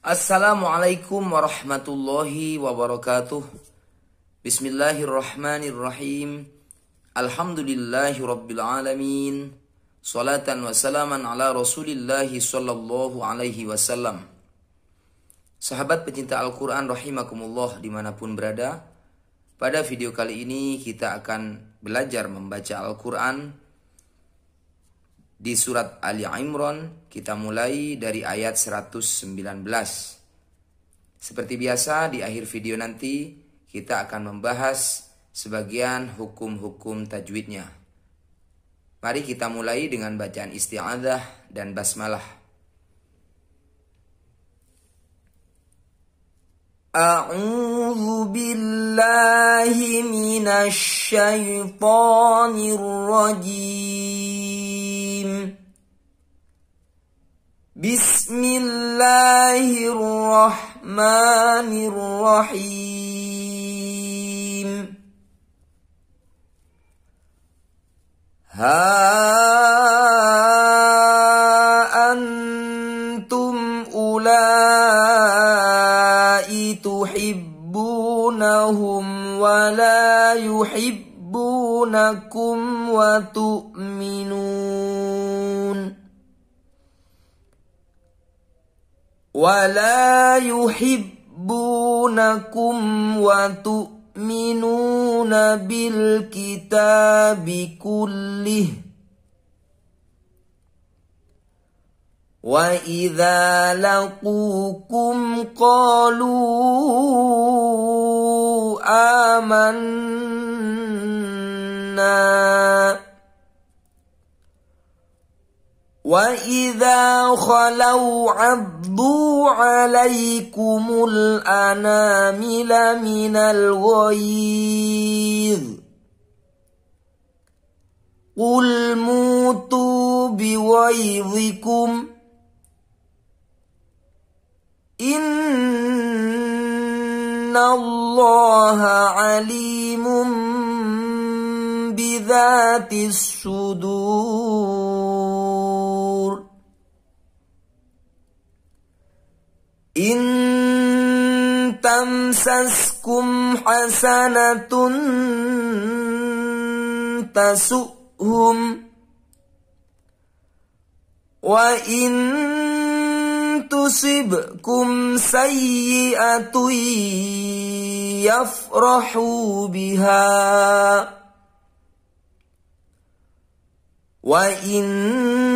Assalamualaikum warahmatullahi wabarakatuh Bismillahirrahmanirrahim Alhamdulillahi rabbil alamin Salatan wa salaman ala rasulillahi sallallahu alaihi wasallam Sahabat pecinta Al-Quran rahimakumullah dimanapun berada Pada video kali ini kita akan belajar membaca Al-Quran di surat Ali Imran kita mulai dari ayat 119. Seperti biasa di akhir video nanti kita akan membahas sebagian hukum-hukum tajwidnya. Mari kita mulai dengan bacaan isti'adzah dan basmalah. أعوذ بالله من الشيطان الرجيم بسم الله الرحمن الرحيم ها أنتم أولئك تحبونهم ولا يحبونكم وتؤمنون ولا يحبونكم وتؤمنون بالكتاب كله واذا لقوكم قالوا امنا واذا خلوا عضوا عليكم الانامل من الغيظ قل موتوا بغيظكم ان الله عليم بذات الصدور إن تمسسكم حسنة تسؤهم وإن تصبكم سيئة يفرحوا بها وإن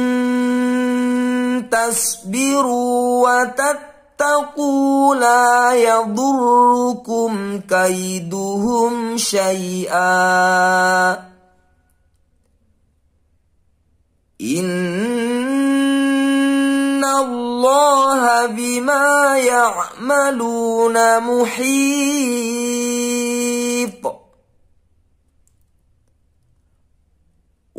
تصبروا وتتقوا اتقوا لا يضركم كيدهم شيئا ان الله بما يعملون محيط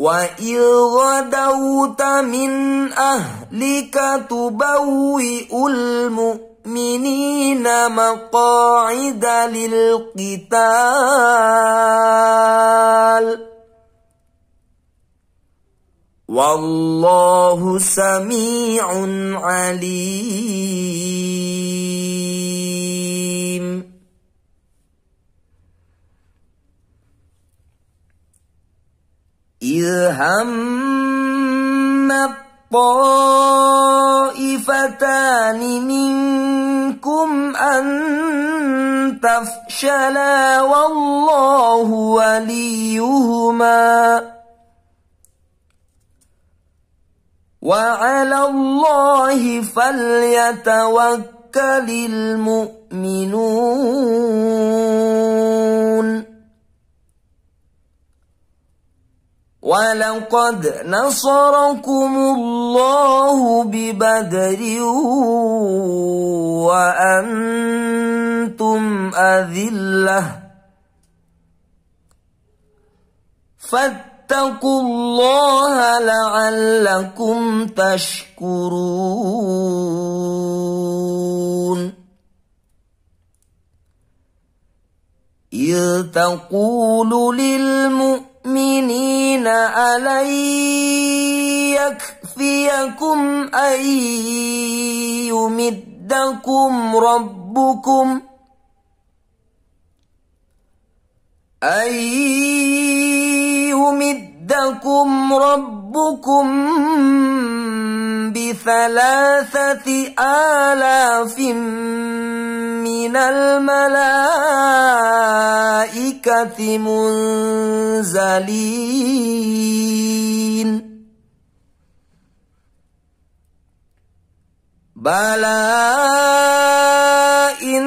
وإذ غدوت من أهلك تبوئ المؤمنين مقاعد للقتال والله سميع عليم هم الطائفتان منكم أن تفشلا والله وليهما وعلى الله فليتوكل المؤمنون ولقد نصركم الله ببدر وأنتم أذلة فاتقوا الله لعلكم تشكرون إذ تقول للمؤمنين المؤمنين ألن يكفيكم أن يمدكم ربكم أن يمدكم ربكم بثلاثة آلاف من الملائكة منزلين بلى إن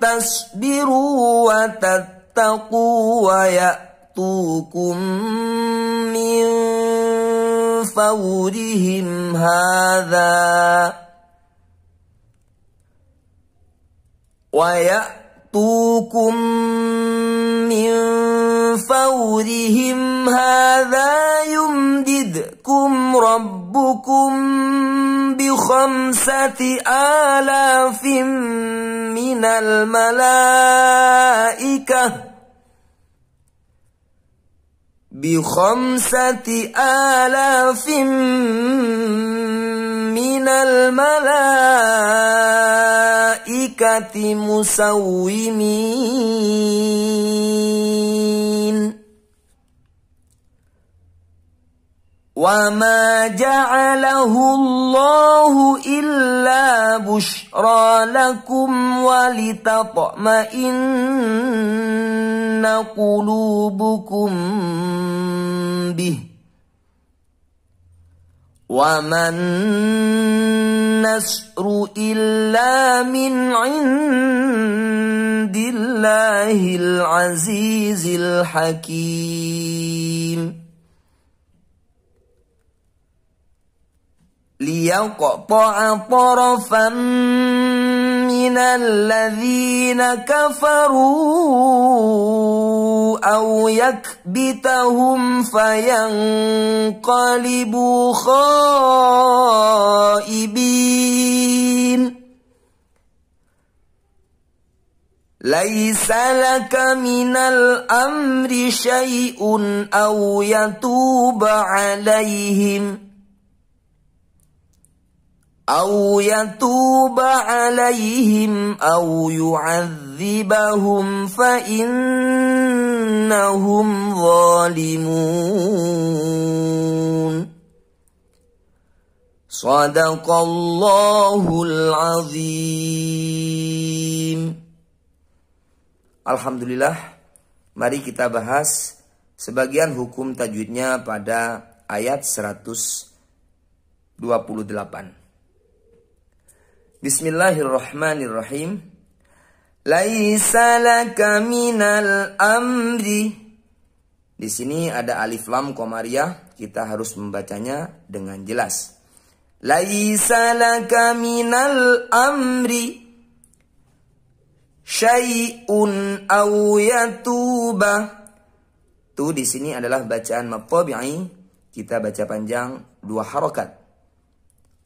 تصبروا وتتقوا ويأتوكم من فورهم هذا ويأتوكم من فورهم هذا يمددكم ربكم بخمسة آلاف من الملائكة بخمسة آلاف من الملائكة مسومين وما جعله الله إلا بشرى لكم ولتطمئن قلوبكم به وما النسر الا من عند الله العزيز الحكيم ليقطع طرفا الذين كفروا أو يكبتهم فينقلبوا خائبين ليس لك من الأمر شيء أو يتوب عليهم ۖ أو يتوب عليهم أو يعذبهم فإنهم ظالمون صدق الله العظيم Alhamdulillah mari kita bahas sebagian hukum tajwidnya pada ayat 128 Bismillahirrahmanirrahim. Laisa laka minal amri. Di sini ada alif lam komariah, kita harus membacanya dengan jelas. Laisa laka minal amri syai'un au yatuba. Tuh di sini adalah bacaan ini. kita baca panjang dua harokat.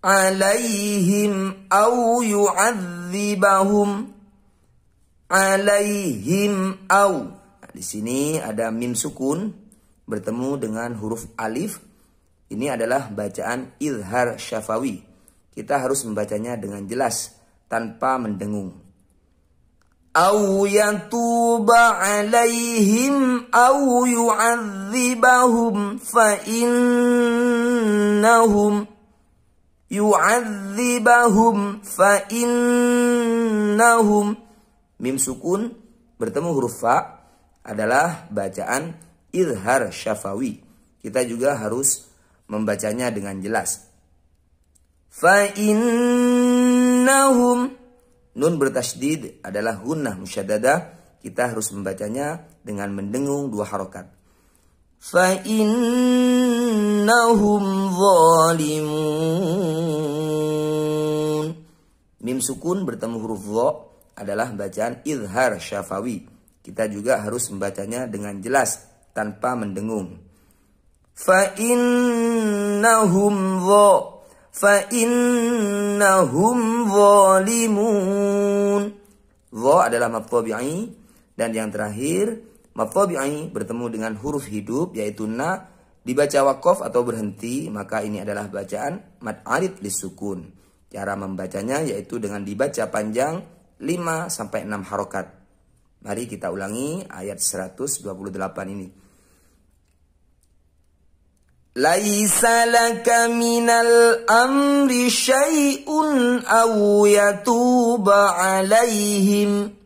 Alaihim au yu'adzibahum alaihim au. di sini ada mim sukun bertemu dengan huruf alif. Ini adalah bacaan ilhar syafawi. Kita harus membacanya dengan jelas tanpa mendengung. Au yatuba alaihim au yu'adzibahum fa innahum yu'adzibahum fa innahum mim sukun bertemu huruf fa adalah bacaan izhar syafawi. Kita juga harus membacanya dengan jelas. Fa innahum nun bertasydid adalah gunnah musyaddadah. Kita harus membacanya dengan mendengung dua harokat. فَإِنَّهُمْ ظَالِمُونَ Mim sukun bertemu huruf lo adalah bacaan idhar syafawi. Kita juga harus membacanya dengan jelas tanpa mendengung. Fa'innahum dha Fa'innahum ظَالِمُونَ Dho adalah maftobi'i Dan yang terakhir matabi'i bertemu dengan huruf hidup yaitu na dibaca wakof atau berhenti maka ini adalah bacaan mad arid lisukun. Cara membacanya yaitu dengan dibaca panjang 5 sampai 6 harokat. Mari kita ulangi ayat 128 ini. Laisa laka minal amri syai'un aw yatuba alaihim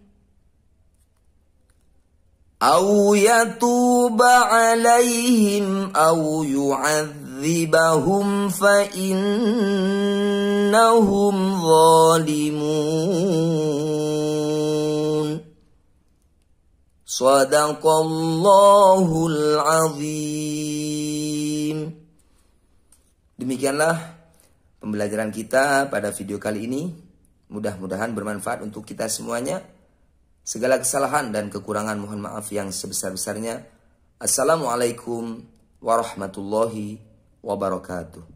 أو يتوب عليهم أو يعذبهم فإنهم ظالمون صدق الله العظيم Demikianlah pembelajaran kita pada video kali ini. Mudah-mudahan bermanfaat untuk kita semuanya segala kesalahan dan kekurangan mohon maaf yang sebesar-besarnya. Assalamualaikum warahmatullahi wabarakatuh.